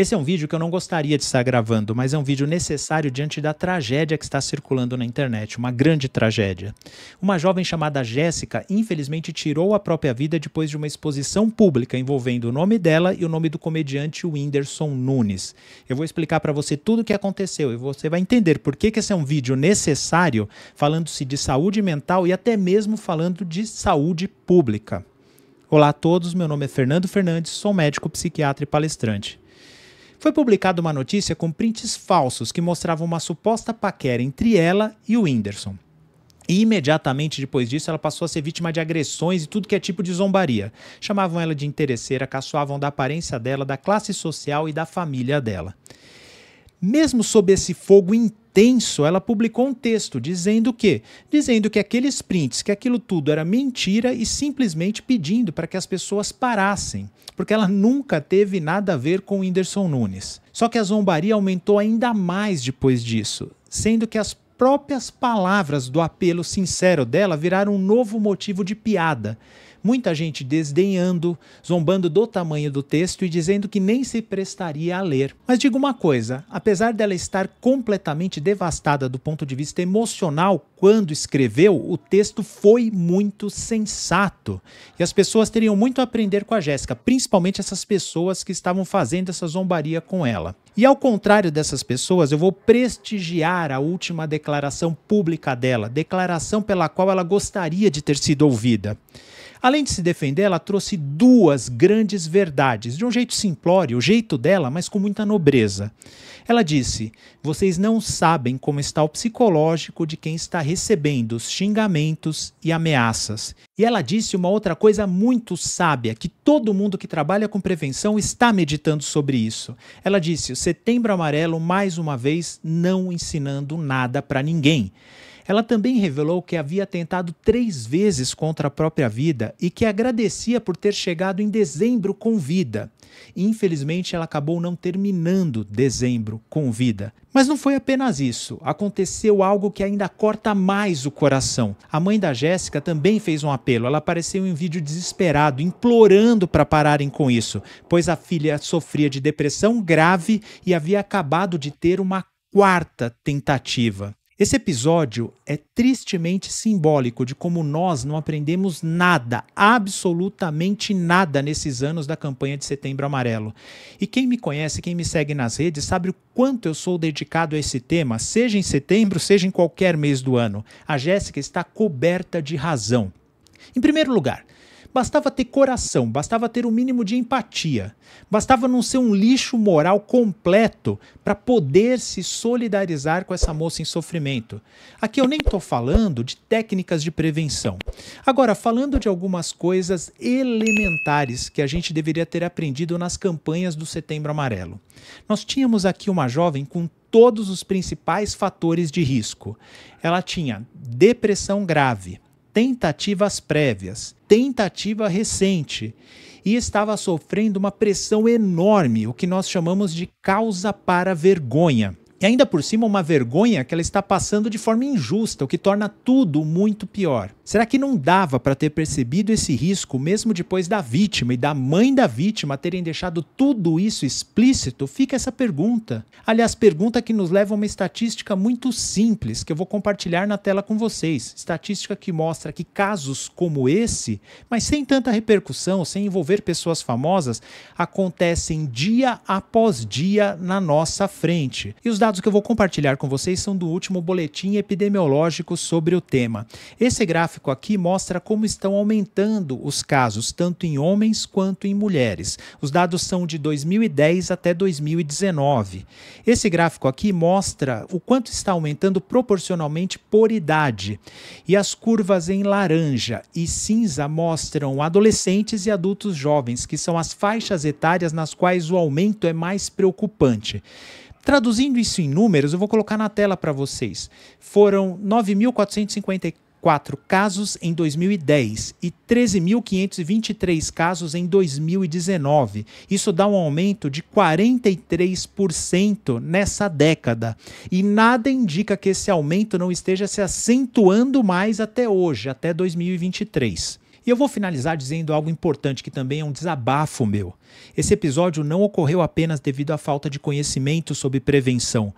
Esse é um vídeo que eu não gostaria de estar gravando, mas é um vídeo necessário diante da tragédia que está circulando na internet, uma grande tragédia. Uma jovem chamada Jéssica, infelizmente, tirou a própria vida depois de uma exposição pública envolvendo o nome dela e o nome do comediante Whindersson Nunes. Eu vou explicar para você tudo o que aconteceu e você vai entender por que, que esse é um vídeo necessário falando-se de saúde mental e até mesmo falando de saúde pública. Olá a todos, meu nome é Fernando Fernandes, sou médico, psiquiatra e palestrante foi publicada uma notícia com prints falsos que mostravam uma suposta paquera entre ela e o Whindersson. E imediatamente depois disso, ela passou a ser vítima de agressões e tudo que é tipo de zombaria. Chamavam ela de interesseira, caçoavam da aparência dela, da classe social e da família dela. Mesmo sob esse fogo intenso, tenso, ela publicou um texto dizendo que, dizendo que aqueles prints, que aquilo tudo era mentira e simplesmente pedindo para que as pessoas parassem, porque ela nunca teve nada a ver com o Whindersson Nunes. Só que a zombaria aumentou ainda mais depois disso, sendo que as próprias palavras do apelo sincero dela viraram um novo motivo de piada muita gente desdenhando, zombando do tamanho do texto e dizendo que nem se prestaria a ler. Mas digo uma coisa: apesar dela estar completamente devastada do ponto de vista emocional quando escreveu, o texto foi muito sensato. E as pessoas teriam muito a aprender com a Jéssica, principalmente essas pessoas que estavam fazendo essa zombaria com ela. E ao contrário dessas pessoas, eu vou prestigiar a última declaração pública dela, declaração pela qual ela gostaria de ter sido ouvida. Além de se defender, ela trouxe duas grandes verdades, de um jeito simplório, o jeito dela, mas com muita nobreza. Ela disse: vocês não sabem como está o psicológico de quem está recebendo os xingamentos e ameaças. E ela disse uma outra coisa muito sábia, que todo mundo que trabalha com prevenção está meditando sobre isso. Ela disse: o Setembro Amarelo, mais uma vez, não ensinando nada para ninguém. Ela também revelou que havia tentado três vezes contra a própria vida e que agradecia por ter chegado em dezembro com vida. Infelizmente, ela acabou não terminando dezembro com vida. Mas não foi apenas isso. Aconteceu algo que ainda corta mais o coração. A mãe da Jéssica também fez um apelo. Ela apareceu em um vídeo desesperado, implorando para pararem com isso, pois a filha sofria de depressão grave e havia acabado de ter uma quarta tentativa. Esse episódio é tristemente simbólico de como nós não aprendemos nada, absolutamente nada, nesses anos da campanha de Setembro Amarelo. E quem me conhece, quem me segue nas redes, sabe o quanto eu sou dedicado a esse tema, seja em setembro, seja em qualquer mês do ano. A Jéssica está coberta de razão. Em primeiro lugar, Bastava ter coração, bastava ter o um mínimo de empatia, bastava não ser um lixo moral completo para poder se solidarizar com essa moça em sofrimento. Aqui eu nem estou falando de técnicas de prevenção. Agora, falando de algumas coisas elementares que a gente deveria ter aprendido nas campanhas do Setembro Amarelo. Nós tínhamos aqui uma jovem com todos os principais fatores de risco. Ela tinha depressão grave tentativas prévias, tentativa recente, e estava sofrendo uma pressão enorme, o que nós chamamos de causa para vergonha. E ainda por cima, uma vergonha que ela está passando de forma injusta, o que torna tudo muito pior. Será que não dava para ter percebido esse risco mesmo depois da vítima e da mãe da vítima terem deixado tudo isso explícito? Fica essa pergunta. Aliás, pergunta que nos leva a uma estatística muito simples que eu vou compartilhar na tela com vocês. Estatística que mostra que casos como esse, mas sem tanta repercussão, sem envolver pessoas famosas, acontecem dia após dia na nossa frente. E os dados dados que eu vou compartilhar com vocês são do último boletim epidemiológico sobre o tema. Esse gráfico aqui mostra como estão aumentando os casos, tanto em homens quanto em mulheres. Os dados são de 2010 até 2019. Esse gráfico aqui mostra o quanto está aumentando proporcionalmente por idade. E as curvas em laranja e cinza mostram adolescentes e adultos jovens, que são as faixas etárias nas quais o aumento é mais preocupante. Traduzindo isso em números, eu vou colocar na tela para vocês. Foram 9.454 casos em 2010 e 13.523 casos em 2019. Isso dá um aumento de 43% nessa década. E nada indica que esse aumento não esteja se acentuando mais até hoje, até 2023. E eu vou finalizar dizendo algo importante que também é um desabafo meu. Esse episódio não ocorreu apenas devido à falta de conhecimento sobre prevenção.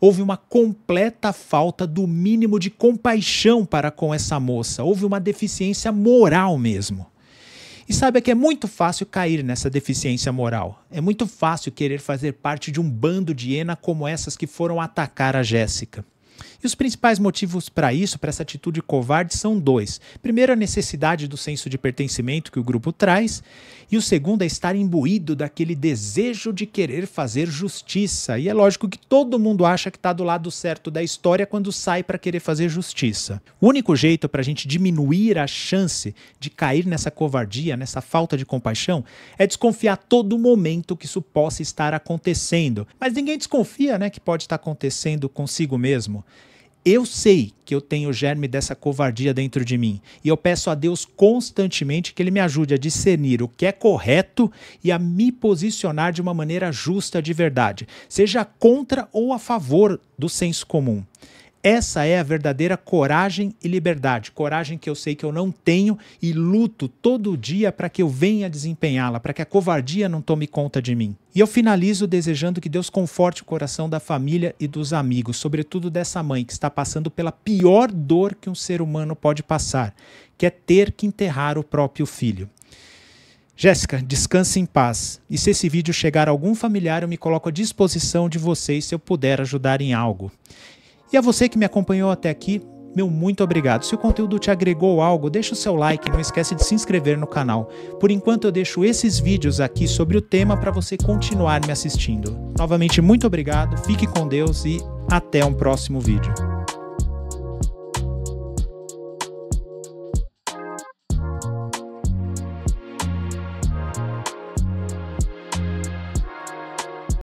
Houve uma completa falta do mínimo de compaixão para com essa moça. Houve uma deficiência moral mesmo. E sabe é que é muito fácil cair nessa deficiência moral. É muito fácil querer fazer parte de um bando de hiena como essas que foram atacar a Jéssica. E os principais motivos para isso, para essa atitude covarde, são dois. Primeiro, a necessidade do senso de pertencimento que o grupo traz, e o segundo é estar imbuído daquele desejo de querer fazer justiça. E é lógico que todo mundo acha que está do lado certo da história quando sai para querer fazer justiça. O único jeito para a gente diminuir a chance de cair nessa covardia, nessa falta de compaixão, é desconfiar todo momento que isso possa estar acontecendo. Mas ninguém desconfia, né, que pode estar acontecendo consigo mesmo eu sei que eu tenho o germe dessa covardia dentro de mim e eu peço a Deus constantemente que Ele me ajude a discernir o que é correto e a me posicionar de uma maneira justa de verdade, seja contra ou a favor do senso comum. Essa é a verdadeira coragem e liberdade. Coragem que eu sei que eu não tenho e luto todo dia para que eu venha desempenhá-la, para que a covardia não tome conta de mim. E eu finalizo desejando que Deus conforte o coração da família e dos amigos, sobretudo dessa mãe que está passando pela pior dor que um ser humano pode passar, que é ter que enterrar o próprio filho. Jéssica, descanse em paz. E se esse vídeo chegar a algum familiar, eu me coloco à disposição de vocês se eu puder ajudar em algo. E a você que me acompanhou até aqui, meu muito obrigado. Se o conteúdo te agregou algo, deixa o seu like, não esquece de se inscrever no canal. Por enquanto eu deixo esses vídeos aqui sobre o tema para você continuar me assistindo. Novamente muito obrigado, fique com Deus e até um próximo vídeo.